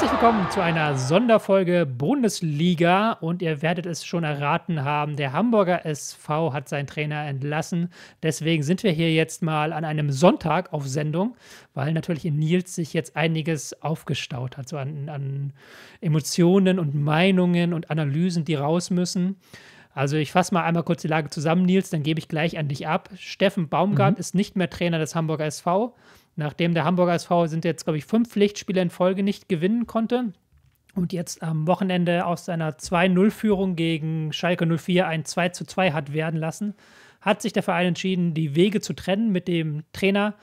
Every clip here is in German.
Herzlich willkommen zu einer Sonderfolge Bundesliga und ihr werdet es schon erraten haben, der Hamburger SV hat seinen Trainer entlassen. Deswegen sind wir hier jetzt mal an einem Sonntag auf Sendung, weil natürlich in Nils sich jetzt einiges aufgestaut hat, so an, an Emotionen und Meinungen und Analysen, die raus müssen. Also ich fasse mal einmal kurz die Lage zusammen, Nils, dann gebe ich gleich an dich ab. Steffen Baumgart mhm. ist nicht mehr Trainer des Hamburger SV nachdem der Hamburger SV sind jetzt, glaube ich, fünf Pflichtspiele in Folge nicht gewinnen konnte und jetzt am Wochenende aus seiner 2-0-Führung gegen Schalke 04 ein 2-2 hat werden lassen, hat sich der Verein entschieden, die Wege zu trennen mit dem Trainer.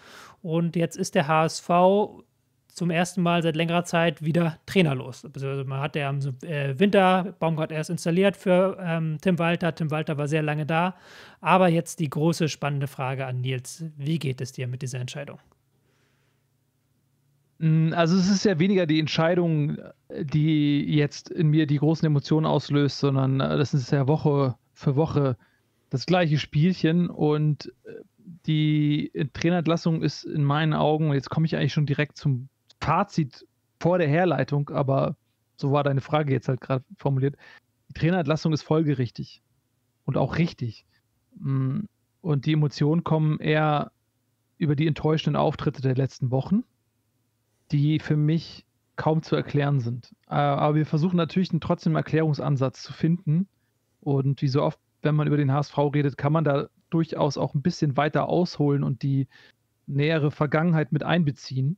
Und jetzt ist der HSV zum ersten Mal seit längerer Zeit wieder trainerlos. Also man hat ja im äh, Winter Baumgart erst installiert für ähm, Tim Walter. Tim Walter war sehr lange da. Aber jetzt die große spannende Frage an Nils. Wie geht es dir mit dieser Entscheidung? Hm, also es ist ja weniger die Entscheidung, die jetzt in mir die großen Emotionen auslöst, sondern äh, das ist ja Woche für Woche das gleiche Spielchen und äh, die Trainerentlassung ist in meinen Augen, jetzt komme ich eigentlich schon direkt zum Fazit vor der Herleitung, aber so war deine Frage jetzt halt gerade formuliert. Die Trainerentlassung ist folgerichtig und auch richtig. Hm, und die Emotionen kommen eher über die enttäuschenden Auftritte der letzten Wochen die für mich kaum zu erklären sind. Äh, aber wir versuchen natürlich trotzdem einen Erklärungsansatz zu finden. Und wie so oft, wenn man über den HSV redet, kann man da durchaus auch ein bisschen weiter ausholen und die nähere Vergangenheit mit einbeziehen.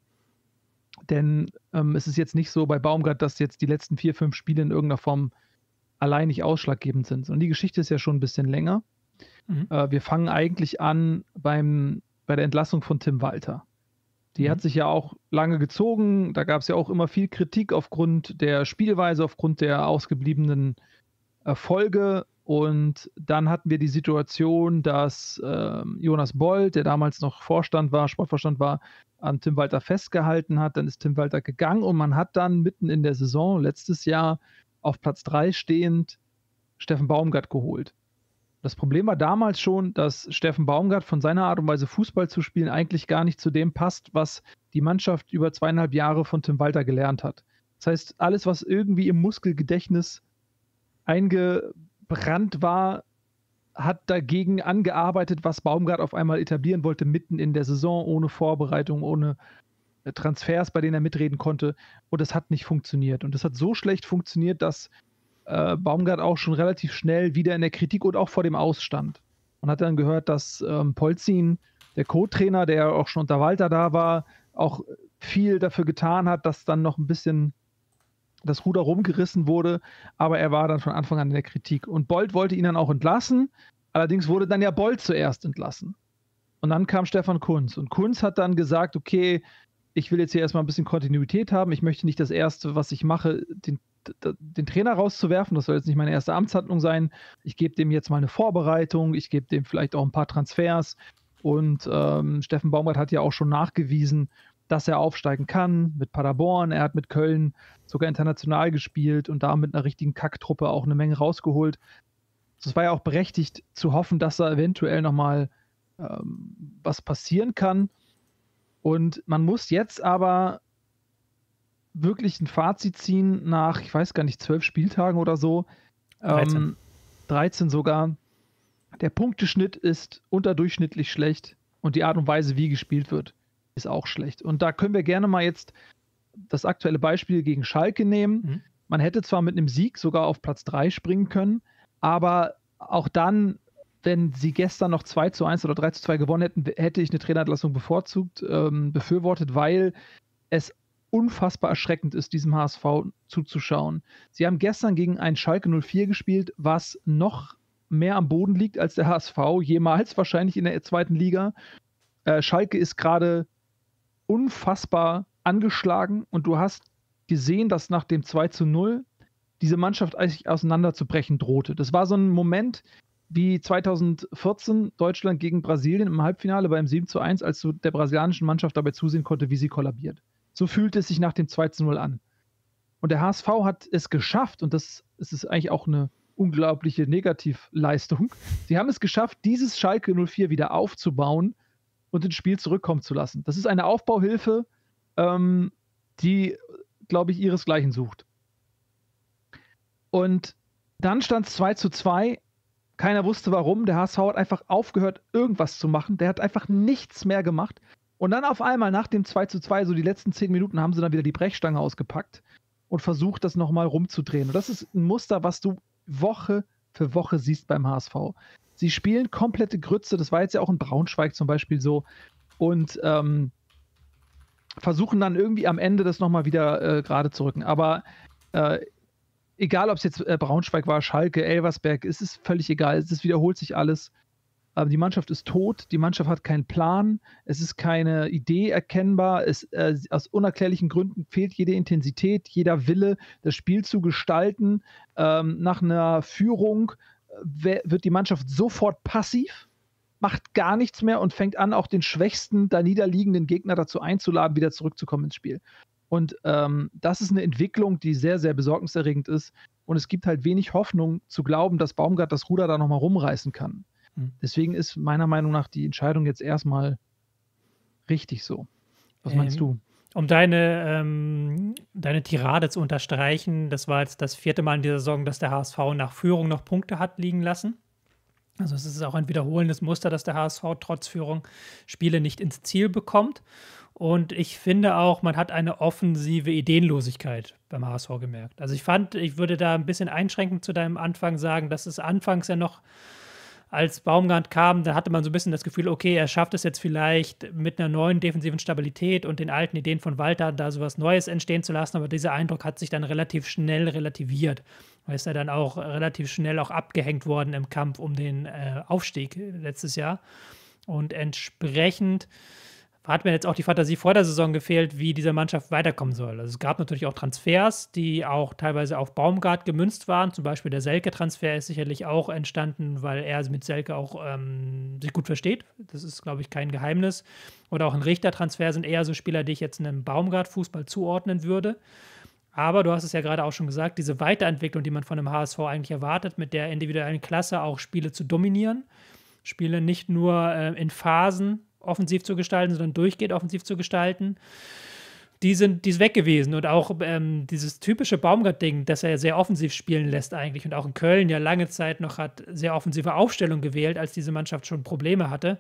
Denn ähm, es ist jetzt nicht so bei Baumgart, dass jetzt die letzten vier, fünf Spiele in irgendeiner Form allein nicht ausschlaggebend sind. Und die Geschichte ist ja schon ein bisschen länger. Mhm. Äh, wir fangen eigentlich an beim, bei der Entlassung von Tim Walter. Die mhm. hat sich ja auch lange gezogen. Da gab es ja auch immer viel Kritik aufgrund der Spielweise, aufgrund der ausgebliebenen Erfolge. Und dann hatten wir die Situation, dass äh, Jonas Boll, der damals noch Vorstand war, Sportvorstand war, an Tim Walter festgehalten hat. Dann ist Tim Walter gegangen und man hat dann mitten in der Saison letztes Jahr auf Platz 3 stehend Steffen Baumgart geholt. Das Problem war damals schon, dass Steffen Baumgart von seiner Art und Weise Fußball zu spielen eigentlich gar nicht zu dem passt, was die Mannschaft über zweieinhalb Jahre von Tim Walter gelernt hat. Das heißt, alles, was irgendwie im Muskelgedächtnis eingebrannt war, hat dagegen angearbeitet, was Baumgart auf einmal etablieren wollte, mitten in der Saison, ohne Vorbereitung, ohne äh, Transfers, bei denen er mitreden konnte. Und das hat nicht funktioniert. Und das hat so schlecht funktioniert, dass äh, Baumgart auch schon relativ schnell wieder in der Kritik und auch vor dem Ausstand. Man hat dann gehört, dass ähm, Polzin, der Co-Trainer, der auch schon unter Walter da war, auch viel dafür getan hat, dass dann noch ein bisschen das Ruder rumgerissen wurde, aber er war dann von Anfang an in der Kritik. Und Bolt wollte ihn dann auch entlassen, allerdings wurde dann ja Bolt zuerst entlassen. Und dann kam Stefan Kunz. Und Kunz hat dann gesagt, okay, ich will jetzt hier erstmal ein bisschen Kontinuität haben. Ich möchte nicht das Erste, was ich mache, den den Trainer rauszuwerfen, das soll jetzt nicht meine erste Amtshandlung sein. Ich gebe dem jetzt mal eine Vorbereitung, ich gebe dem vielleicht auch ein paar Transfers. Und ähm, Steffen Baumgart hat ja auch schon nachgewiesen, dass er aufsteigen kann mit Paderborn. Er hat mit Köln sogar international gespielt und da mit einer richtigen Kacktruppe auch eine Menge rausgeholt. Es war ja auch berechtigt zu hoffen, dass da eventuell nochmal ähm, was passieren kann. Und man muss jetzt aber wirklich ein Fazit ziehen nach, ich weiß gar nicht, zwölf Spieltagen oder so. 13. Ähm, 13 sogar. Der Punkteschnitt ist unterdurchschnittlich schlecht und die Art und Weise, wie gespielt wird, ist auch schlecht. Und da können wir gerne mal jetzt das aktuelle Beispiel gegen Schalke nehmen. Mhm. Man hätte zwar mit einem Sieg sogar auf Platz 3 springen können, aber auch dann, wenn sie gestern noch 2 zu 1 oder 3 zu 2 gewonnen hätten, hätte ich eine Trainerentlassung bevorzugt, ähm, befürwortet, weil es unfassbar erschreckend ist, diesem HSV zuzuschauen. Sie haben gestern gegen ein Schalke 04 gespielt, was noch mehr am Boden liegt als der HSV jemals wahrscheinlich in der zweiten Liga. Äh, Schalke ist gerade unfassbar angeschlagen und du hast gesehen, dass nach dem 2 zu 0 diese Mannschaft eigentlich auseinanderzubrechen drohte. Das war so ein Moment wie 2014 Deutschland gegen Brasilien im Halbfinale beim 7 zu 1, als du der brasilianischen Mannschaft dabei zusehen konnte, wie sie kollabiert. So fühlt es sich nach dem 2 zu 0 an. Und der HSV hat es geschafft, und das ist eigentlich auch eine unglaubliche Negativleistung. Sie haben es geschafft, dieses Schalke 04 wieder aufzubauen und ins Spiel zurückkommen zu lassen. Das ist eine Aufbauhilfe, ähm, die, glaube ich, ihresgleichen sucht. Und dann stand es 2 zu 2. Keiner wusste warum. Der HSV hat einfach aufgehört, irgendwas zu machen. Der hat einfach nichts mehr gemacht. Und dann auf einmal nach dem 2 zu 2, so die letzten zehn Minuten, haben sie dann wieder die Brechstange ausgepackt und versucht, das nochmal rumzudrehen. Und das ist ein Muster, was du Woche für Woche siehst beim HSV. Sie spielen komplette Grütze, das war jetzt ja auch in Braunschweig zum Beispiel so. Und ähm, versuchen dann irgendwie am Ende das nochmal wieder äh, gerade zu rücken. Aber äh, egal, ob es jetzt äh, Braunschweig war, Schalke, Elversberg, es ist völlig egal. Es wiederholt sich alles. Ähm, die Mannschaft ist tot, die Mannschaft hat keinen Plan, es ist keine Idee erkennbar, es, äh, aus unerklärlichen Gründen fehlt jede Intensität, jeder Wille, das Spiel zu gestalten. Ähm, nach einer Führung äh, wird die Mannschaft sofort passiv, macht gar nichts mehr und fängt an, auch den schwächsten, da niederliegenden Gegner dazu einzuladen, wieder zurückzukommen ins Spiel. Und ähm, das ist eine Entwicklung, die sehr, sehr besorgniserregend ist. Und es gibt halt wenig Hoffnung zu glauben, dass Baumgart das Ruder da nochmal rumreißen kann. Hm. Deswegen ist meiner Meinung nach die Entscheidung jetzt erstmal richtig so. Was ähm, meinst du? Um deine, ähm, deine Tirade zu unterstreichen, das war jetzt das vierte Mal in dieser Saison, dass der HSV nach Führung noch Punkte hat liegen lassen. Also es ist auch ein wiederholendes Muster, dass der HSV trotz Führung Spiele nicht ins Ziel bekommt. Und ich finde auch, man hat eine offensive Ideenlosigkeit beim HSV gemerkt. Also ich fand, ich würde da ein bisschen einschränkend zu deinem Anfang sagen, dass es anfangs ja noch als Baumgart kam, da hatte man so ein bisschen das Gefühl, okay, er schafft es jetzt vielleicht mit einer neuen defensiven Stabilität und den alten Ideen von Walter da sowas Neues entstehen zu lassen, aber dieser Eindruck hat sich dann relativ schnell relativiert. Da ist er dann auch relativ schnell auch abgehängt worden im Kampf um den äh, Aufstieg letztes Jahr. Und entsprechend hat mir jetzt auch die Fantasie vor der Saison gefehlt, wie diese Mannschaft weiterkommen soll. Also es gab natürlich auch Transfers, die auch teilweise auf Baumgart gemünzt waren. Zum Beispiel der Selke-Transfer ist sicherlich auch entstanden, weil er mit Selke auch ähm, sich gut versteht. Das ist, glaube ich, kein Geheimnis. Oder auch ein Richter-Transfer sind eher so Spieler, die ich jetzt einem Baumgart-Fußball zuordnen würde. Aber du hast es ja gerade auch schon gesagt, diese Weiterentwicklung, die man von dem HSV eigentlich erwartet, mit der individuellen Klasse auch Spiele zu dominieren, Spiele nicht nur äh, in Phasen offensiv zu gestalten, sondern durchgehend offensiv zu gestalten. Die sind, die ist weg gewesen und auch ähm, dieses typische Baumgart-Ding, dass er sehr offensiv spielen lässt eigentlich und auch in Köln ja lange Zeit noch hat sehr offensive Aufstellung gewählt, als diese Mannschaft schon Probleme hatte.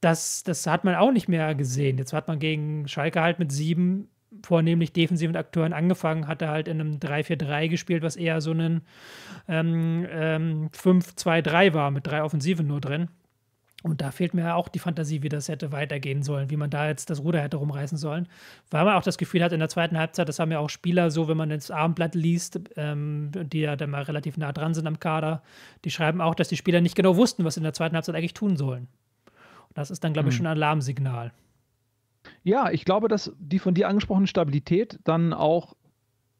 Das, das hat man auch nicht mehr gesehen. Jetzt hat man gegen Schalke halt mit sieben vornehmlich defensiven Akteuren angefangen, hat er halt in einem 3-4-3 gespielt, was eher so ein ähm, ähm, 5-2-3 war, mit drei Offensiven nur drin. Und da fehlt mir auch die Fantasie, wie das hätte weitergehen sollen, wie man da jetzt das Ruder hätte rumreißen sollen. Weil man auch das Gefühl hat, in der zweiten Halbzeit, das haben ja auch Spieler so, wenn man ins Abendblatt liest, ähm, die ja dann mal relativ nah dran sind am Kader, die schreiben auch, dass die Spieler nicht genau wussten, was sie in der zweiten Halbzeit eigentlich tun sollen. Und das ist dann, glaube ich, hm. schon ein Alarmsignal. Ja, ich glaube, dass die von dir angesprochene Stabilität dann auch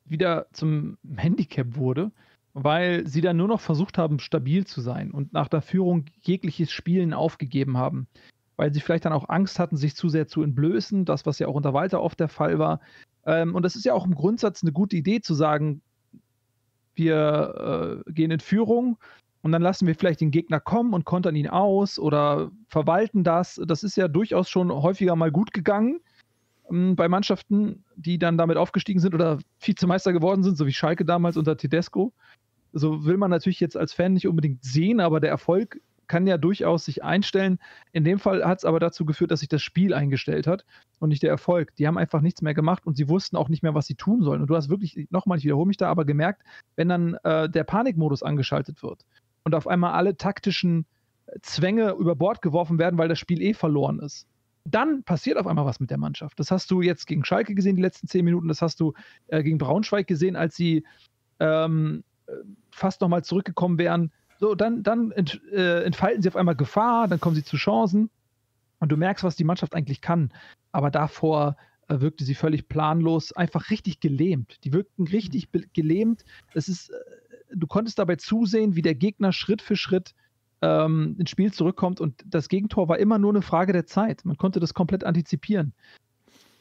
wieder zum Handicap wurde, weil sie dann nur noch versucht haben, stabil zu sein und nach der Führung jegliches Spielen aufgegeben haben. Weil sie vielleicht dann auch Angst hatten, sich zu sehr zu entblößen, das, was ja auch unter Walter oft der Fall war. Ähm, und das ist ja auch im Grundsatz eine gute Idee zu sagen, wir äh, gehen in Führung und dann lassen wir vielleicht den Gegner kommen und kontern ihn aus oder verwalten das. Das ist ja durchaus schon häufiger mal gut gegangen ähm, bei Mannschaften, die dann damit aufgestiegen sind oder Vizemeister geworden sind, so wie Schalke damals unter Tedesco so will man natürlich jetzt als Fan nicht unbedingt sehen, aber der Erfolg kann ja durchaus sich einstellen. In dem Fall hat es aber dazu geführt, dass sich das Spiel eingestellt hat und nicht der Erfolg. Die haben einfach nichts mehr gemacht und sie wussten auch nicht mehr, was sie tun sollen. Und du hast wirklich, nochmal, ich wiederhole mich da, aber gemerkt, wenn dann äh, der Panikmodus angeschaltet wird und auf einmal alle taktischen Zwänge über Bord geworfen werden, weil das Spiel eh verloren ist. Dann passiert auf einmal was mit der Mannschaft. Das hast du jetzt gegen Schalke gesehen, die letzten zehn Minuten. Das hast du äh, gegen Braunschweig gesehen, als sie ähm, fast nochmal zurückgekommen wären, so, dann, dann ent, äh, entfalten sie auf einmal Gefahr, dann kommen sie zu Chancen und du merkst, was die Mannschaft eigentlich kann. Aber davor äh, wirkte sie völlig planlos, einfach richtig gelähmt. Die wirkten mhm. richtig gelähmt. Es ist, äh, du konntest dabei zusehen, wie der Gegner Schritt für Schritt ähm, ins Spiel zurückkommt und das Gegentor war immer nur eine Frage der Zeit. Man konnte das komplett antizipieren.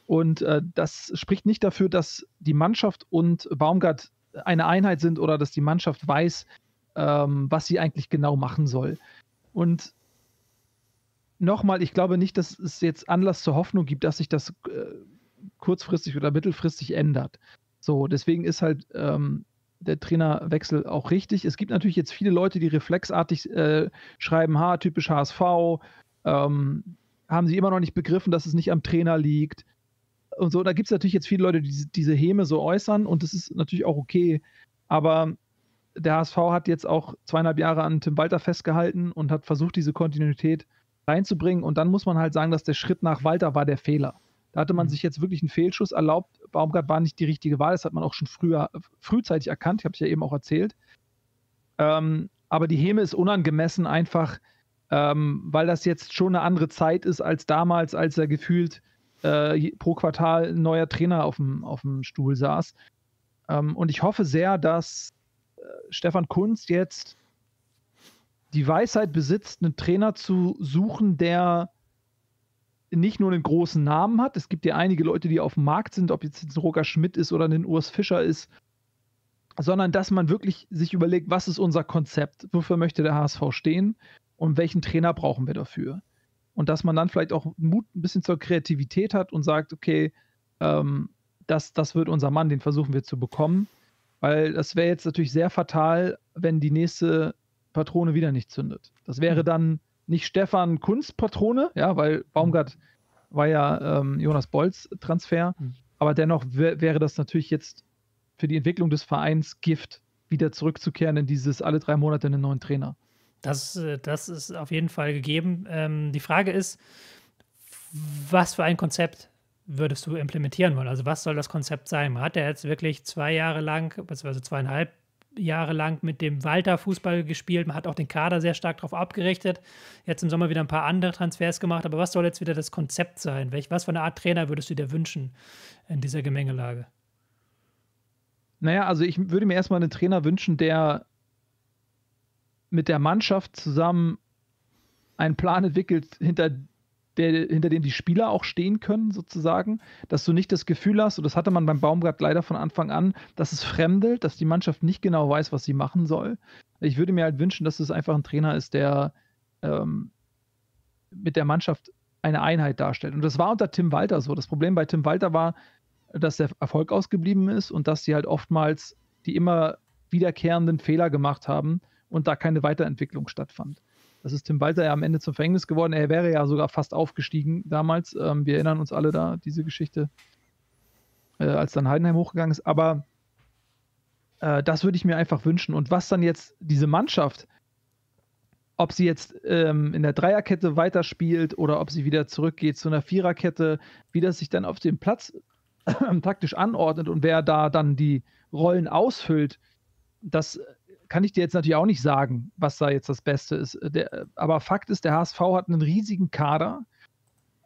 Und äh, das spricht nicht dafür, dass die Mannschaft und Baumgart eine Einheit sind oder dass die Mannschaft weiß, ähm, was sie eigentlich genau machen soll. Und nochmal, ich glaube nicht, dass es jetzt Anlass zur Hoffnung gibt, dass sich das äh, kurzfristig oder mittelfristig ändert. So, deswegen ist halt ähm, der Trainerwechsel auch richtig. Es gibt natürlich jetzt viele Leute, die reflexartig äh, schreiben, ha, typisch HSV, ähm, haben sie immer noch nicht begriffen, dass es nicht am Trainer liegt und so, da gibt es natürlich jetzt viele Leute, die diese Häme so äußern und das ist natürlich auch okay. Aber der HSV hat jetzt auch zweieinhalb Jahre an Tim Walter festgehalten und hat versucht, diese Kontinuität reinzubringen. Und dann muss man halt sagen, dass der Schritt nach Walter war der Fehler. Da hatte man mhm. sich jetzt wirklich einen Fehlschuss erlaubt. Baumgart war nicht die richtige Wahl. Das hat man auch schon früher, frühzeitig erkannt. Ich habe es ja eben auch erzählt. Ähm, aber die Häme ist unangemessen einfach, ähm, weil das jetzt schon eine andere Zeit ist als damals, als er gefühlt äh, pro Quartal ein neuer Trainer auf dem, auf dem Stuhl saß. Ähm, und ich hoffe sehr, dass äh, Stefan Kunz jetzt die Weisheit besitzt, einen Trainer zu suchen, der nicht nur einen großen Namen hat. Es gibt ja einige Leute, die auf dem Markt sind, ob jetzt ein Roger Schmidt ist oder ein Urs Fischer ist, sondern dass man wirklich sich überlegt, was ist unser Konzept, wofür möchte der HSV stehen und welchen Trainer brauchen wir dafür und dass man dann vielleicht auch Mut ein bisschen zur Kreativität hat und sagt, okay, ähm, das, das wird unser Mann, den versuchen wir zu bekommen. Weil das wäre jetzt natürlich sehr fatal, wenn die nächste Patrone wieder nicht zündet. Das wäre mhm. dann nicht Stefan Kunstpatrone, ja, weil mhm. Baumgart war ja ähm, Jonas Bolz Transfer, mhm. aber dennoch wäre das natürlich jetzt für die Entwicklung des Vereins Gift, wieder zurückzukehren in dieses alle drei Monate einen neuen Trainer. Das, äh, das ist auf jeden Fall gegeben. Ähm, die Frage ist, was für ein Konzept würdest du implementieren wollen? Also was soll das Konzept sein? Man hat ja jetzt wirklich zwei Jahre lang, beziehungsweise zweieinhalb Jahre lang mit dem Walter Fußball gespielt. Man hat auch den Kader sehr stark darauf abgerichtet. Jetzt im Sommer wieder ein paar andere Transfers gemacht. Aber was soll jetzt wieder das Konzept sein? Welch, was für eine Art Trainer würdest du dir wünschen in dieser Gemengelage? Naja, also ich würde mir erstmal einen Trainer wünschen, der mit der Mannschaft zusammen einen Plan entwickelt, hinter, der, hinter dem die Spieler auch stehen können, sozusagen, dass du nicht das Gefühl hast, und das hatte man beim Baumgart leider von Anfang an, dass es fremdelt, dass die Mannschaft nicht genau weiß, was sie machen soll. Ich würde mir halt wünschen, dass es einfach ein Trainer ist, der ähm, mit der Mannschaft eine Einheit darstellt. Und das war unter Tim Walter so. Das Problem bei Tim Walter war, dass der Erfolg ausgeblieben ist und dass sie halt oftmals die immer wiederkehrenden Fehler gemacht haben, und da keine Weiterentwicklung stattfand. Das ist Tim Walter ja am Ende zum Verhängnis geworden. Er wäre ja sogar fast aufgestiegen damals. Ähm, wir erinnern uns alle da, diese Geschichte, äh, als dann Heidenheim hochgegangen ist. Aber äh, das würde ich mir einfach wünschen. Und was dann jetzt diese Mannschaft, ob sie jetzt ähm, in der Dreierkette weiterspielt oder ob sie wieder zurückgeht zu einer Viererkette, wie das sich dann auf dem Platz taktisch anordnet und wer da dann die Rollen ausfüllt, das kann ich dir jetzt natürlich auch nicht sagen, was da jetzt das Beste ist. Äh, der, äh, aber Fakt ist, der HSV hat einen riesigen Kader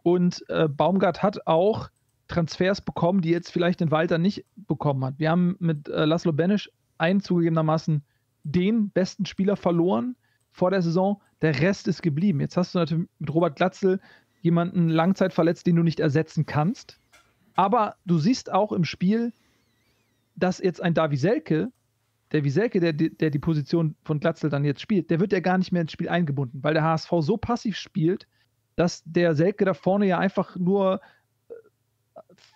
und äh, Baumgart hat auch Transfers bekommen, die jetzt vielleicht den Walter nicht bekommen hat. Wir haben mit äh, Laszlo Benisch einen zugegebenermaßen den besten Spieler verloren vor der Saison. Der Rest ist geblieben. Jetzt hast du natürlich mit Robert Glatzel jemanden langzeitverletzt, den du nicht ersetzen kannst. Aber du siehst auch im Spiel, dass jetzt ein Davi Selke der Wieselke, der, der die Position von Glatzel dann jetzt spielt, der wird ja gar nicht mehr ins Spiel eingebunden, weil der HSV so passiv spielt, dass der Selke da vorne ja einfach nur äh,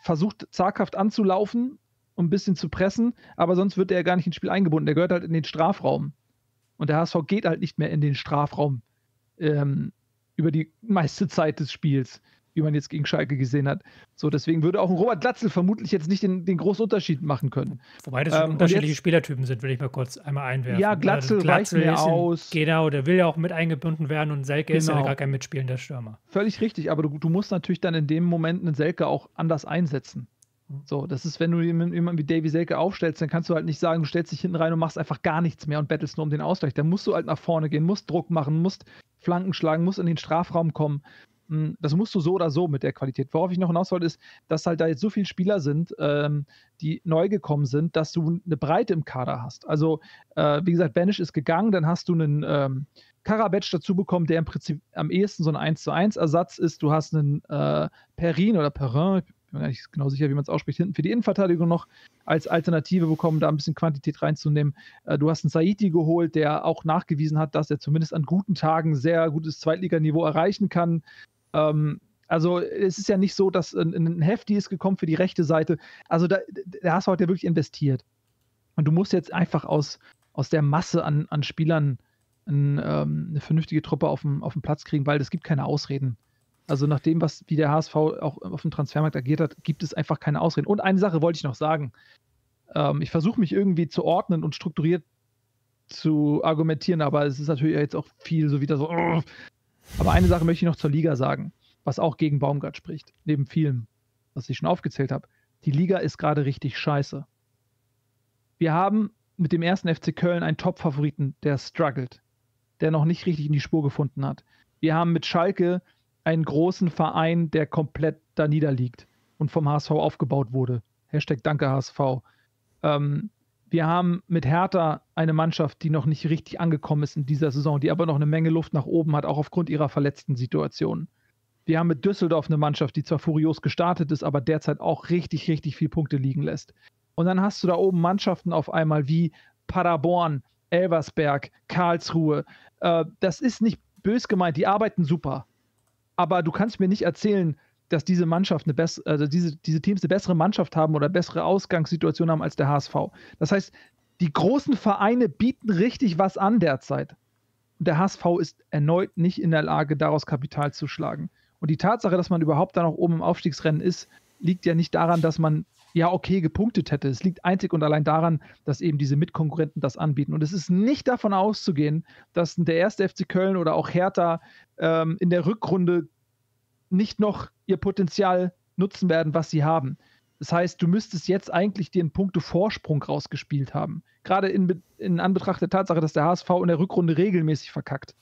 versucht, zaghaft anzulaufen und ein bisschen zu pressen, aber sonst wird er ja gar nicht ins Spiel eingebunden. Der gehört halt in den Strafraum. Und der HSV geht halt nicht mehr in den Strafraum ähm, über die meiste Zeit des Spiels wie man jetzt gegen Schalke gesehen hat. So, deswegen würde auch ein Robert Glatzel vermutlich jetzt nicht den, den großen Unterschied machen können. Wobei das ähm, unterschiedliche jetzt, Spielertypen sind, will ich mal kurz einmal einwerfen. Ja, also Glatzel, also, Glatzel reicht mir aus. Genau, der will ja auch mit eingebunden werden und Selke genau. ist ja genau. gar kein mitspielender Stürmer. Völlig richtig, aber du, du musst natürlich dann in dem Moment einen Selke auch anders einsetzen. Mhm. So, das ist, wenn du jemanden wie Davy Selke aufstellst, dann kannst du halt nicht sagen, du stellst dich hinten rein und machst einfach gar nichts mehr und bettelst nur um den Ausgleich. Dann musst du halt nach vorne gehen, musst Druck machen, musst Flanken schlagen, musst in den Strafraum kommen. Hm, das musst du so oder so mit der Qualität. Worauf ich noch hinaus wollte, ist, dass halt da jetzt so viele Spieler sind, ähm, die neu gekommen sind, dass du eine Breite im Kader hast. Also, äh, wie gesagt, Banish ist gegangen, dann hast du einen ähm, Karabatsch dazu bekommen, der im Prinzip am ehesten so ein 1 zu 1 Ersatz ist. Du hast einen äh, Perrin oder Perrin, ich bin mir gar nicht genau sicher, wie man es ausspricht, hinten für die Innenverteidigung noch als Alternative bekommen, da ein bisschen Quantität reinzunehmen. Äh, du hast einen Saiti geholt, der auch nachgewiesen hat, dass er zumindest an guten Tagen sehr gutes Zweitliganiveau erreichen kann. Ähm, also es ist ja nicht so, dass ein, ein Hefti ist gekommen für die rechte Seite. Also da, der HSV hat ja wirklich investiert. Und du musst jetzt einfach aus, aus der Masse an, an Spielern ein, ähm, eine vernünftige Truppe auf dem, auf dem Platz kriegen, weil es gibt keine Ausreden. Also nach dem, was wie der HSV auch auf dem Transfermarkt agiert hat, gibt es einfach keine Ausreden. Und eine Sache wollte ich noch sagen. Ähm, ich versuche mich irgendwie zu ordnen und strukturiert zu argumentieren, aber es ist natürlich jetzt auch viel so wieder so, oh, aber eine Sache möchte ich noch zur Liga sagen, was auch gegen Baumgart spricht, neben vielem, was ich schon aufgezählt habe. Die Liga ist gerade richtig scheiße. Wir haben mit dem ersten FC Köln einen Top-Favoriten, der struggelt, der noch nicht richtig in die Spur gefunden hat. Wir haben mit Schalke einen großen Verein, der komplett da niederliegt und vom HSV aufgebaut wurde. Hashtag Danke HSV. Ähm, wir haben mit Hertha eine Mannschaft, die noch nicht richtig angekommen ist in dieser Saison, die aber noch eine Menge Luft nach oben hat, auch aufgrund ihrer verletzten Situation. Wir haben mit Düsseldorf eine Mannschaft, die zwar furios gestartet ist, aber derzeit auch richtig, richtig viel Punkte liegen lässt. Und dann hast du da oben Mannschaften auf einmal wie Paderborn, Elversberg, Karlsruhe. Äh, das ist nicht bös gemeint, die arbeiten super. Aber du kannst mir nicht erzählen, dass diese Mannschaft eine bessere, also diese, diese Teams eine bessere Mannschaft haben oder bessere Ausgangssituation haben als der HSV. Das heißt, die großen Vereine bieten richtig was an derzeit. Und der HSV ist erneut nicht in der Lage, daraus Kapital zu schlagen. Und die Tatsache, dass man überhaupt da noch oben im Aufstiegsrennen ist, liegt ja nicht daran, dass man ja okay gepunktet hätte. Es liegt einzig und allein daran, dass eben diese Mitkonkurrenten das anbieten. Und es ist nicht davon auszugehen, dass der erste FC Köln oder auch Hertha ähm, in der Rückrunde nicht noch ihr Potenzial nutzen werden, was sie haben. Das heißt, du müsstest jetzt eigentlich dir einen Punkte-Vorsprung rausgespielt haben. Gerade in, in, Anbetracht der Tatsache, dass der HSV in der Rückrunde regelmäßig verkackt.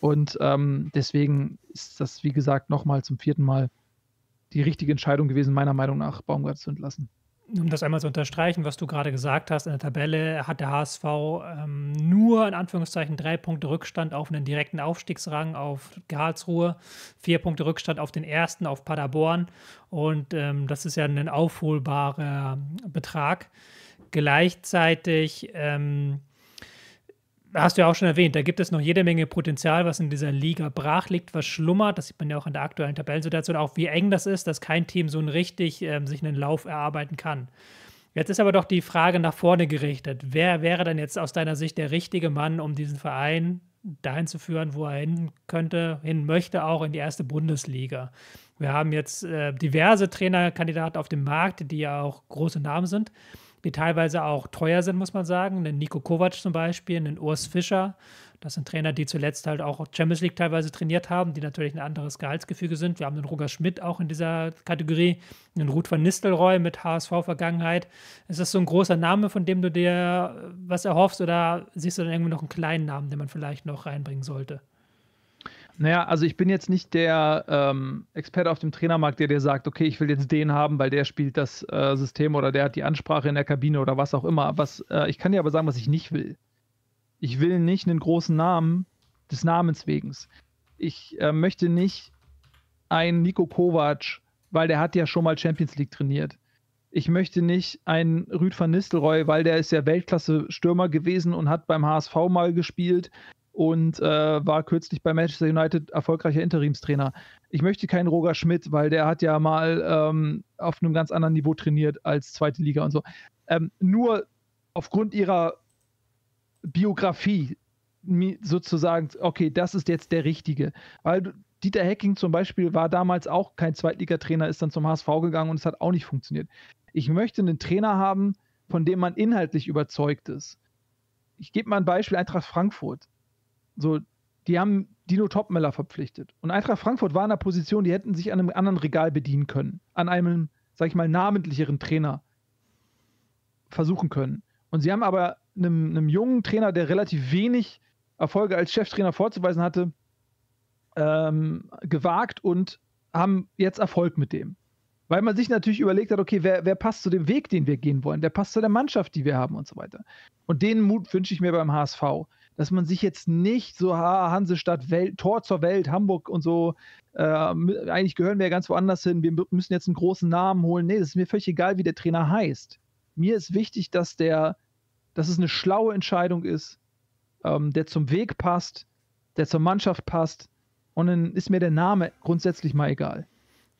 Und ähm, deswegen ist das, wie gesagt, nochmal zum vierten Mal die richtige Entscheidung gewesen, meiner Meinung nach, Baumgart zu entlassen um das einmal zu unterstreichen, was du gerade gesagt hast, in der Tabelle hat der HSV ähm, nur in Anführungszeichen drei Punkte Rückstand auf einen direkten Aufstiegsrang auf Karlsruhe, vier Punkte Rückstand auf den ersten auf Paderborn und ähm, das ist ja ein aufholbarer Betrag. Gleichzeitig ähm, hast du ja auch schon erwähnt, da gibt es noch jede Menge Potenzial, was in dieser Liga brach liegt, was schlummert. Das sieht man ja auch in der aktuellen Tabellensituation, auch wie eng das ist, dass kein Team so richtig ähm, sich einen Lauf erarbeiten kann. Jetzt ist aber doch die Frage nach vorne gerichtet. Wer wäre dann jetzt aus deiner Sicht der richtige Mann, um diesen Verein dahin zu führen, wo er hin könnte, hin möchte, auch in die erste Bundesliga? Wir haben jetzt äh, diverse Trainerkandidaten auf dem Markt, die ja auch große Namen sind die teilweise auch teuer sind, muss man sagen. Einen Nico Kovac zum Beispiel, einen Urs Fischer. Das sind Trainer, die zuletzt halt auch Champions League teilweise trainiert haben, die natürlich ein anderes Gehaltsgefüge sind. Wir haben den Roger Schmidt auch in dieser Kategorie, einen Ruth van Nistelrooy mit HSV-Vergangenheit. Ist das so ein großer Name, von dem du dir was erhoffst oder siehst du dann irgendwie noch einen kleinen Namen, den man vielleicht noch reinbringen sollte? Naja, also ich bin jetzt nicht der ähm, Experte auf dem Trainermarkt, der dir sagt, okay, ich will jetzt den haben, weil der spielt das äh, System oder der hat die Ansprache in der Kabine oder was auch immer. Was, äh, ich kann dir aber sagen, was ich nicht will. Ich will nicht einen großen Namen des Namens wegen. Ich äh, möchte nicht einen Nico Kovac, weil der hat ja schon mal Champions League trainiert. Ich möchte nicht einen Rüd van Nistelrooy, weil der ist ja Weltklasse-Stürmer gewesen und hat beim HSV mal gespielt und äh, war kürzlich bei Manchester United erfolgreicher Interimstrainer. Ich möchte keinen Roger Schmidt, weil der hat ja mal ähm, auf einem ganz anderen Niveau trainiert als zweite Liga und so. Ähm, nur aufgrund ihrer Biografie sozusagen, okay, das ist jetzt der Richtige. Weil Dieter Hecking zum Beispiel war damals auch kein Zweitligatrainer, ist dann zum HSV gegangen und es hat auch nicht funktioniert. Ich möchte einen Trainer haben, von dem man inhaltlich überzeugt ist. Ich gebe mal ein Beispiel: Eintracht Frankfurt. So, die haben Dino Topmeller verpflichtet. Und Eintracht Frankfurt war in einer Position, die hätten sich an einem anderen Regal bedienen können. An einem, sag ich mal, namentlicheren Trainer versuchen können. Und sie haben aber einem, einem jungen Trainer, der relativ wenig Erfolge als Cheftrainer vorzuweisen hatte, ähm, gewagt und haben jetzt Erfolg mit dem. Weil man sich natürlich überlegt hat, okay, wer, wer passt zu dem Weg, den wir gehen wollen? Wer passt zu der Mannschaft, die wir haben und so weiter? Und den Mut wünsche ich mir beim HSV dass man sich jetzt nicht so, ha, Hansestadt, Welt, Tor zur Welt, Hamburg und so, äh, eigentlich gehören wir ja ganz woanders hin, wir müssen jetzt einen großen Namen holen. Nee, das ist mir völlig egal, wie der Trainer heißt. Mir ist wichtig, dass der, dass es eine schlaue Entscheidung ist, ähm, der zum Weg passt, der zur Mannschaft passt. Und dann ist mir der Name grundsätzlich mal egal.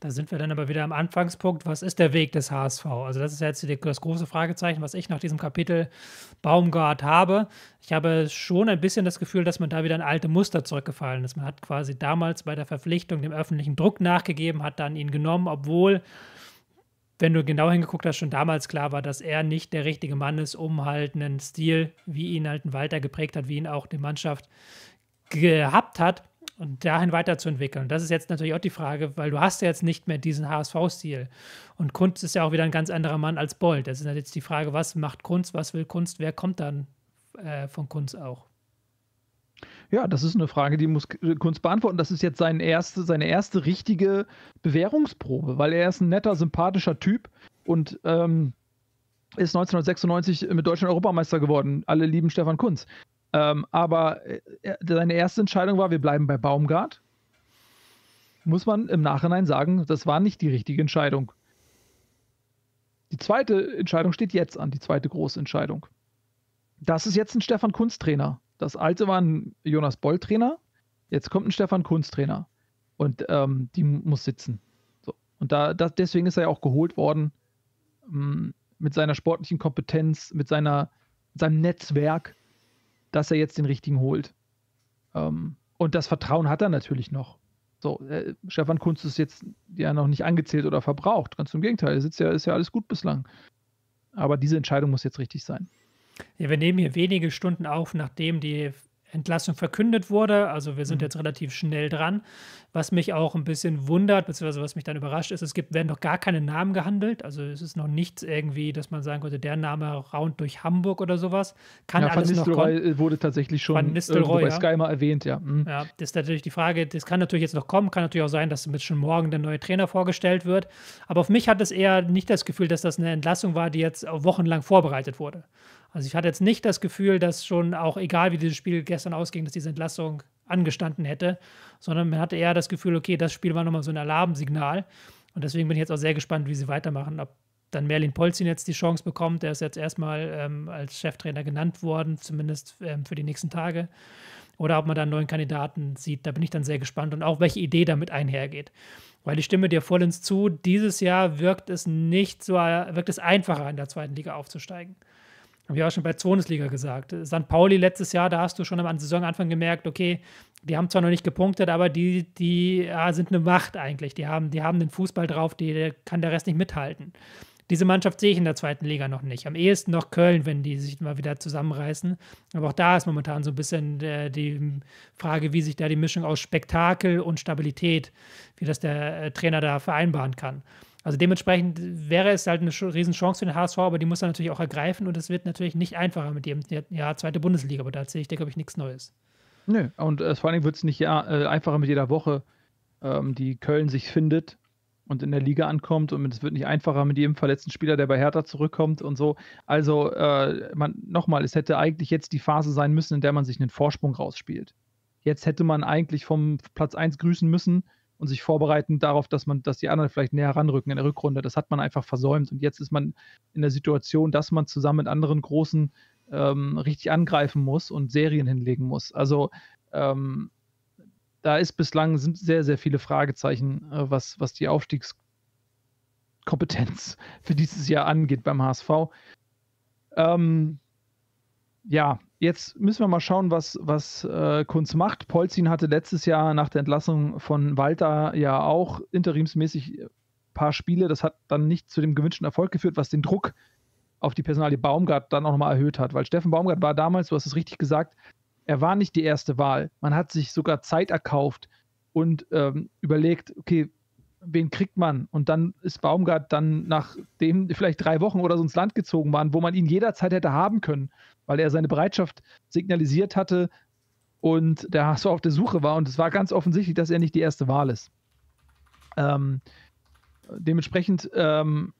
Da sind wir dann aber wieder am Anfangspunkt. Was ist der Weg des HSV? Also, das ist jetzt das große Fragezeichen, was ich nach diesem Kapitel Baumgart habe. Ich habe schon ein bisschen das Gefühl, dass man da wieder in alte Muster zurückgefallen ist. Man hat quasi damals bei der Verpflichtung dem öffentlichen Druck nachgegeben, hat dann ihn genommen, obwohl, wenn du genau hingeguckt hast, schon damals klar war, dass er nicht der richtige Mann ist, um halt einen Stil, wie ihn halt ein Walter geprägt hat, wie ihn auch die Mannschaft gehabt hat, und dahin weiterzuentwickeln. Das ist jetzt natürlich auch die Frage, weil du hast ja jetzt nicht mehr diesen HSV-Stil. Und Kunst ist ja auch wieder ein ganz anderer Mann als Bold. Das ist jetzt die Frage, was macht Kunst, was will Kunst, wer kommt dann äh, von Kunst auch? Ja, das ist eine Frage, die muss äh, Kunst beantworten. Das ist jetzt sein erste, seine erste richtige Bewährungsprobe, weil er ist ein netter, sympathischer Typ und ähm, ist 1996 mit Deutschland Europameister geworden. Alle lieben Stefan Kunz. Ähm, aber äh, äh, seine erste Entscheidung war, wir bleiben bei Baumgart. Muss man im Nachhinein sagen, das war nicht die richtige Entscheidung. Die zweite Entscheidung steht jetzt an, die zweite große Entscheidung. Das ist jetzt ein Stefan kunst Trainer. Das alte war ein Jonas Boll Trainer. Jetzt kommt ein Stefan kunst Trainer. Und ähm, die muss sitzen. So. Und da, das, deswegen ist er ja auch geholt worden. Mh, mm, mit seiner sportlichen Kompetenz, mit, seiner, mit seinem Netzwerk dass er jetzt den richtigen holt. Ähm, und das Vertrauen hat er natürlich noch. So, äh, Stefan Kunz ist jetzt ja noch nicht angezählt oder verbraucht. Ganz im Gegenteil, es ist ja, ist ja alles gut bislang. Aber diese Entscheidung muss jetzt richtig sein. Ja, wir nehmen hier wenige Stunden auf, nachdem die Entlassung verkündet wurde. Also wir sind mhm. jetzt relativ schnell dran. Was mich auch ein bisschen wundert, beziehungsweise was mich dann überrascht ist, es gibt, werden noch gar keine Namen gehandelt. Also es ist noch nichts irgendwie, dass man sagen könnte, der Name raunt durch Hamburg oder sowas. Kann ja, alles Van Nistelrooy wurde tatsächlich schon Van Nistelrooy, bei Sky ja. mal erwähnt, ja. Mhm. Ja, das ist natürlich die Frage, das kann natürlich jetzt noch kommen, kann natürlich auch sein, dass mit schon morgen der neue Trainer vorgestellt wird. Aber auf mich hat es eher nicht das Gefühl, dass das eine Entlassung war, die jetzt wochenlang vorbereitet wurde. Also ich hatte jetzt nicht das Gefühl, dass schon auch egal, wie dieses Spiel gestern ausging, dass diese Entlassung angestanden hätte, sondern man hatte eher das Gefühl, okay, das Spiel war nochmal so ein Alarmsignal. Und deswegen bin ich jetzt auch sehr gespannt, wie sie weitermachen. Ob dann Merlin Polzin jetzt die Chance bekommt, der ist jetzt erstmal ähm, als Cheftrainer genannt worden, zumindest ähm, für die nächsten Tage. Oder ob man da einen neuen Kandidaten sieht, da bin ich dann sehr gespannt und auch welche Idee damit einhergeht. Weil ich stimme dir vollends zu, dieses Jahr wirkt es nicht so, äh, wirkt es einfacher in der zweiten Liga aufzusteigen habe ich auch schon bei der Liga gesagt. St. Pauli letztes Jahr, da hast du schon am Saisonanfang gemerkt, okay, die haben zwar noch nicht gepunktet, aber die, die ja, sind eine Macht eigentlich. Die haben, die haben den Fußball drauf, die, der kann der Rest nicht mithalten. Diese Mannschaft sehe ich in der zweiten Liga noch nicht. Am ehesten noch Köln, wenn die sich mal wieder zusammenreißen. Aber auch da ist momentan so ein bisschen äh, die Frage, wie sich da die Mischung aus Spektakel und Stabilität, wie das der äh, Trainer da vereinbaren kann. Also dementsprechend wäre es halt eine Riesenchance für den HSV, aber die muss er natürlich auch ergreifen und es wird natürlich nicht einfacher mit dem ja, zweite Bundesliga, aber da sehe ich, glaube ich, nichts Neues. Nö, und äh, vor allem wird es nicht ja, äh, einfacher mit jeder Woche, ähm, die Köln sich findet und in der Liga ankommt und es wird nicht einfacher mit jedem verletzten Spieler, der bei Hertha zurückkommt und so. Also äh, nochmal, es hätte eigentlich jetzt die Phase sein müssen, in der man sich einen Vorsprung rausspielt. Jetzt hätte man eigentlich vom Platz 1 grüßen müssen und sich vorbereiten darauf, dass man, dass die anderen vielleicht näher ranrücken in der Rückrunde. Das hat man einfach versäumt. Und jetzt ist man in der Situation, dass man zusammen mit anderen großen ähm, richtig angreifen muss und Serien hinlegen muss. Also ähm, da ist bislang sind sehr, sehr viele Fragezeichen, äh, was, was die Aufstiegskompetenz für dieses Jahr angeht beim HSV. Ähm, ja, jetzt müssen wir mal schauen, was, was äh, Kunz macht. Polzin hatte letztes Jahr nach der Entlassung von Walter ja auch interimsmäßig ein äh, paar Spiele. Das hat dann nicht zu dem gewünschten Erfolg geführt, was den Druck auf die Personalie Baumgart dann auch nochmal erhöht hat. Weil Steffen Baumgart war damals, du hast es richtig gesagt, er war nicht die erste Wahl. Man hat sich sogar Zeit erkauft und ähm, überlegt, okay, wen kriegt man? Und dann ist Baumgart dann, nachdem vielleicht drei Wochen oder so ins Land gezogen waren, wo man ihn jederzeit hätte haben können, weil er seine Bereitschaft signalisiert hatte und der HSV auf der Suche war. Und es war ganz offensichtlich, dass er nicht die erste Wahl ist. Ähm, dementsprechend ähm,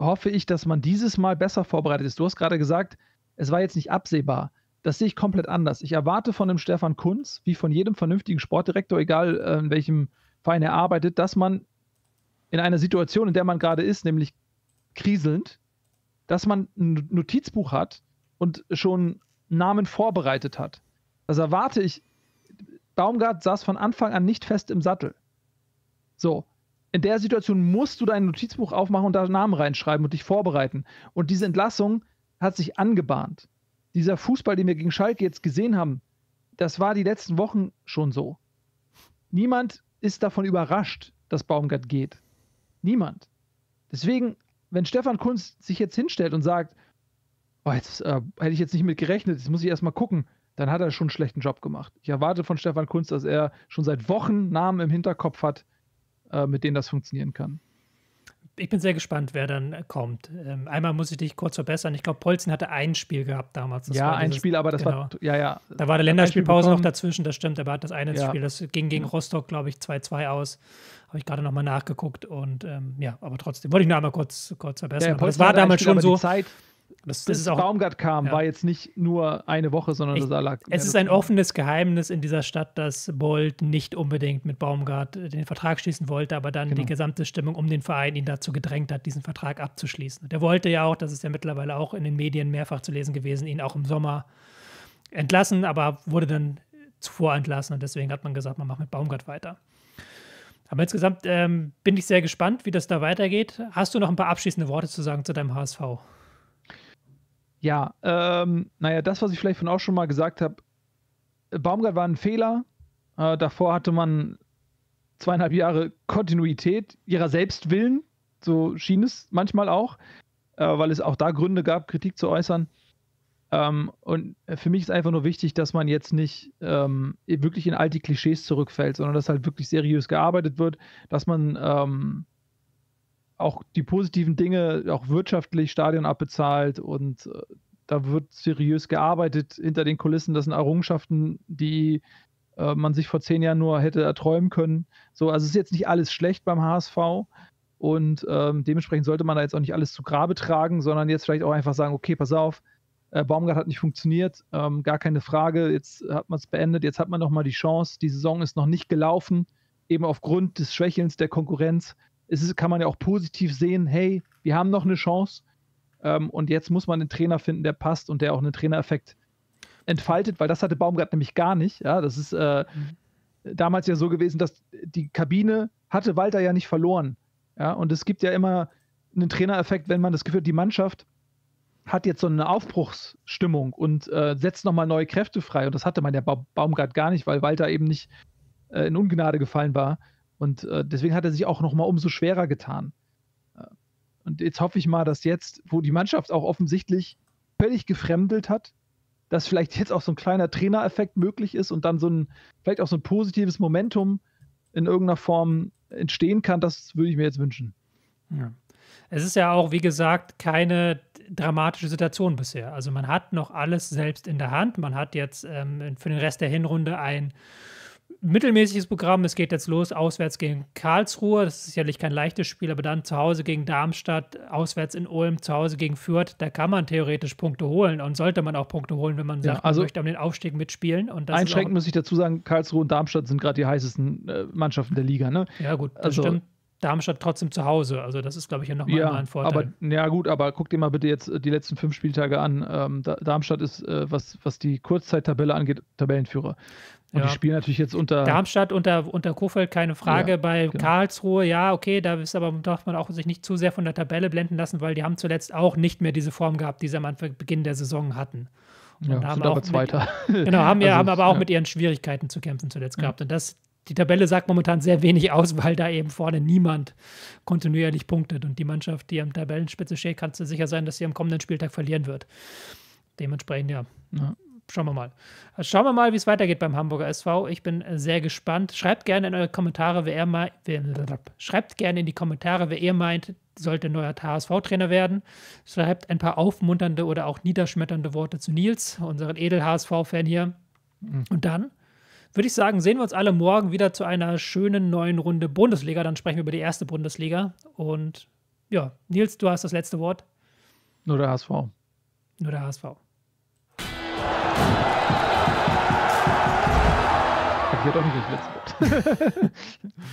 hoffe ich, dass man dieses Mal besser vorbereitet ist. Du hast gerade gesagt, es war jetzt nicht absehbar. Das sehe ich komplett anders. Ich erwarte von dem Stefan Kunz, wie von jedem vernünftigen Sportdirektor, egal äh, in welchem Verein er arbeitet, dass man in einer Situation, in der man gerade ist, nämlich kriselnd, dass man ein Notizbuch hat, und schon Namen vorbereitet hat. Das erwarte ich, Baumgart saß von Anfang an nicht fest im Sattel. So, in der Situation musst du dein Notizbuch aufmachen und da Namen reinschreiben und dich vorbereiten. Und diese Entlassung hat sich angebahnt. Dieser Fußball, den wir gegen Schalke jetzt gesehen haben, das war die letzten Wochen schon so. Niemand ist davon überrascht, dass Baumgart geht. Niemand. Deswegen, wenn Stefan Kunz sich jetzt hinstellt und sagt, oh, jetzt, äh, hätte ich jetzt nicht mit gerechnet, jetzt muss ich erstmal gucken, dann hat er schon einen schlechten Job gemacht. Ich erwarte von Stefan Kunz, dass er schon seit Wochen Namen im Hinterkopf hat, äh, mit denen das funktionieren kann. Ich bin sehr gespannt, wer dann äh, kommt. Ähm, einmal muss ich dich kurz verbessern. Ich glaube, Polzin hatte ein Spiel gehabt damals. Das ja, ein dieses, Spiel, aber das genau. war. Ja, ja. Da war der Länderspielpause noch dazwischen, das stimmt. Aber hat das eine ja. Spiel, das ging gegen Rostock, glaube ich, 2-2 aus. Habe ich gerade nochmal nachgeguckt. Und ähm, ja, aber trotzdem wollte ich nur einmal kurz, kurz verbessern. Ja, das war damals Spiel, schon so. Zeit, das, das ist auch, Baumgart kam, ja. war jetzt nicht nur eine Woche, sondern ich, das lag. Es ist ein offenes Geheimnis in dieser Stadt, dass Bold nicht unbedingt mit Baumgart den Vertrag schließen wollte, aber dann genau. die gesamte Stimmung um den Verein ihn dazu gedrängt hat, diesen Vertrag abzuschließen. Der wollte ja auch, das ist ja mittlerweile auch in den Medien mehrfach zu lesen gewesen, ihn auch im Sommer entlassen, aber wurde dann zuvor entlassen und deswegen hat man gesagt, man macht mit Baumgart weiter. Aber insgesamt ähm, bin ich sehr gespannt, wie das da weitergeht. Hast du noch ein paar abschließende Worte zu sagen zu deinem HSV? Ja, ähm, naja, das, was ich vielleicht von auch schon mal gesagt habe, Baumgart war ein Fehler. Äh, davor hatte man zweieinhalb Jahre Kontinuität ihrer Selbstwillen. so schien es manchmal auch, äh, weil es auch da Gründe gab, Kritik zu äußern. Ähm, und für mich ist einfach nur wichtig, dass man jetzt nicht ähm, wirklich in alte Klischees zurückfällt, sondern dass halt wirklich seriös gearbeitet wird, dass man ähm, auch die positiven Dinge, auch wirtschaftlich Stadion abbezahlt und äh, da wird seriös gearbeitet hinter den Kulissen. Das sind Errungenschaften, die äh, man sich vor zehn Jahren nur hätte erträumen können. So, also es ist jetzt nicht alles schlecht beim HSV und ähm, dementsprechend sollte man da jetzt auch nicht alles zu Grabe tragen, sondern jetzt vielleicht auch einfach sagen, okay, pass auf, äh, Baumgart hat nicht funktioniert, ähm, gar keine Frage, jetzt hat man es beendet, jetzt hat man nochmal die Chance, die Saison ist noch nicht gelaufen, eben aufgrund des Schwächelns der Konkurrenz ist, kann man ja auch positiv sehen, hey, wir haben noch eine Chance. Ähm, und jetzt muss man einen Trainer finden, der passt und der auch einen Trainereffekt entfaltet, weil das hatte Baumgart nämlich gar nicht. Ja, das ist äh, mhm. damals ja so gewesen, dass die Kabine hatte Walter ja nicht verloren. Ja, und es gibt ja immer einen Trainereffekt, wenn man das Gefühl hat, die Mannschaft hat jetzt so eine Aufbruchsstimmung und äh, setzt nochmal neue Kräfte frei. Und das hatte man ja ba Baumgart gar nicht, weil Walter eben nicht äh, in Ungnade gefallen war und äh, deswegen hat er sich auch nochmal umso schwerer getan. Äh, und jetzt hoffe ich mal, dass jetzt, wo die Mannschaft auch offensichtlich völlig gefremdelt hat, dass vielleicht jetzt auch so ein kleiner Trainereffekt möglich ist und dann so ein, vielleicht auch so ein positives Momentum in irgendeiner Form entstehen kann, das würde ich mir jetzt wünschen. Ja. Es ist ja auch, wie gesagt, keine dramatische Situation bisher. Also man hat noch alles selbst in der Hand. Man hat jetzt ähm, für den Rest der Hinrunde ein mittelmäßiges Programm. Es geht jetzt los, auswärts gegen Karlsruhe. Das ist sicherlich kein leichtes Spiel, aber dann zu Hause gegen Darmstadt, auswärts in Ulm, zu Hause gegen Fürth. Da kann man theoretisch Punkte holen und sollte man auch Punkte holen, wenn man sagt, ja, also man möchte um den Aufstieg mitspielen. Und das einschränkend muss ich dazu sagen, Karlsruhe und Darmstadt sind gerade die heißesten äh, Mannschaften der Liga. Ne? Ja, gut, das also, stimmt. Darmstadt trotzdem zu Hause. Also das ist, glaube ich, ja nochmal ja, ein Vorteil. Aber, ja gut, aber guck dir mal bitte jetzt äh, die letzten fünf Spieltage an. Ähm, Darmstadt ist, äh, was, was die Kurzzeittabelle angeht, Tabellenführer. Und ja. die spielen natürlich jetzt unter. Darmstadt unter, unter Kofeld, keine Frage. Ja, Bei genau. Karlsruhe, ja, okay, da ist aber, darf man auch sich nicht zu sehr von der Tabelle blenden lassen, weil die haben zuletzt auch nicht mehr diese Form gehabt, die sie am Anfang, Beginn der Saison hatten. Und ja, haben sind auch aber Zweiter. Mit, genau, haben, also, ja, haben aber auch mit ihren Schwierigkeiten zu kämpfen zuletzt gehabt. Und das die Tabelle sagt momentan sehr wenig aus, weil da eben vorne niemand kontinuierlich punktet. Und die Mannschaft, die am Tabellenspitze steht, kannst du sicher sein, dass sie am kommenden Spieltag verlieren wird. Dementsprechend, ja. ja. Schauen wir mal. Also schauen wir mal, wie es weitergeht beim Hamburger SV. Ich bin äh, sehr gespannt. Schreibt gerne in eure Kommentare, wer er meint. Schreibt gerne in die Kommentare, wer ihr meint, sollte neuer HSV-Trainer werden. Schreibt ein paar aufmunternde oder auch niederschmetternde Worte zu Nils, unseren Edel-HSV-Fan hier. Mhm. Und dann würde ich sagen, sehen wir uns alle morgen wieder zu einer schönen neuen Runde Bundesliga. Dann sprechen wir über die erste Bundesliga. Und ja, Nils, du hast das letzte Wort. Nur der HSV. Nur der HSV. Ich hier doch nicht das letzte Wort.